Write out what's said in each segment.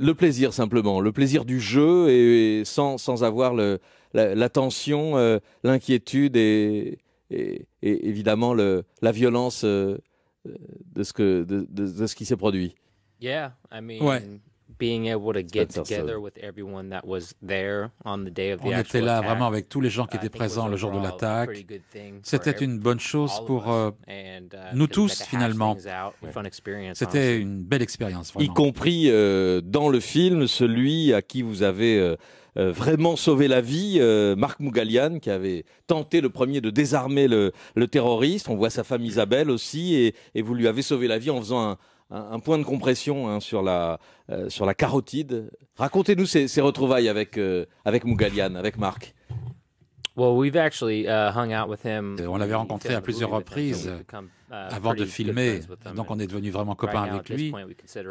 Le plaisir simplement, le plaisir du jeu et, sans, sans, avoir le, la, tension, euh, l'inquiétude et, évidemment le, la violence euh, de, ce que, de, ce qui s'est produit. Yeah, I mean, on était là vraiment avec tous les gens qui étaient présents le jour de l'attaque. C'était une bonne chose pour euh, uh, nous tous finalement. C'était une belle expérience. Y compris euh, dans le film, celui à qui vous avez euh, vraiment sauvé la vie. Marc Mougalian, qui avait tenté le premier de désarmer le, terroriste. On voit sa femme Isabelle aussi, et, et vous lui avez sauvé la vie en faisant un, un, point de compression hein, sur, la, euh, sur la carotide. Racontez-nous ces, retrouvailles avec, euh, avec Mougalian, avec Marc. Uh, on l'avait rencontré à plusieurs reprises euh, avant de filmer. Donc on est devenu vraiment copain avec lui.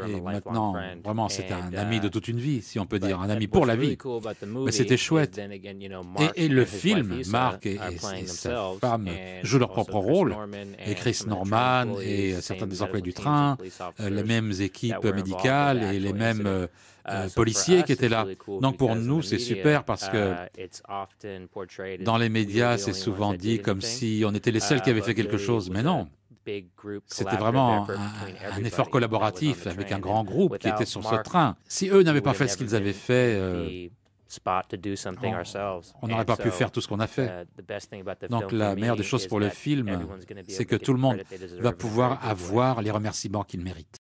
Et maintenant, vraiment, c'est un ami de uh, toute une vie, si on peut dire, un ami pour la vie. Mais c'était chouette. Et, le film, Mark et, sa femme jouent leur propre rôle. Et Chris Norman et euh, certains des employés du train, euh, les mêmes équipes médicales et les mêmes... Uh, policiers qui étaient là. Donc pour nous, c'est super parce uh, que dans les médias, c'est souvent dit comme si on était les seuls qui avaient fait quelque chose, mais non. C'était vraiment un, effort collaboratif avec un grand groupe qui était sur ce train. Si eux n'avaient pas fait ce qu'ils avaient fait, euh, on n'aurait pas pu faire tout ce qu'on a fait. Uh, Donc la meilleure des choses pour le film, c'est que tout le monde va pouvoir avoir les remerciements qu'il mérite.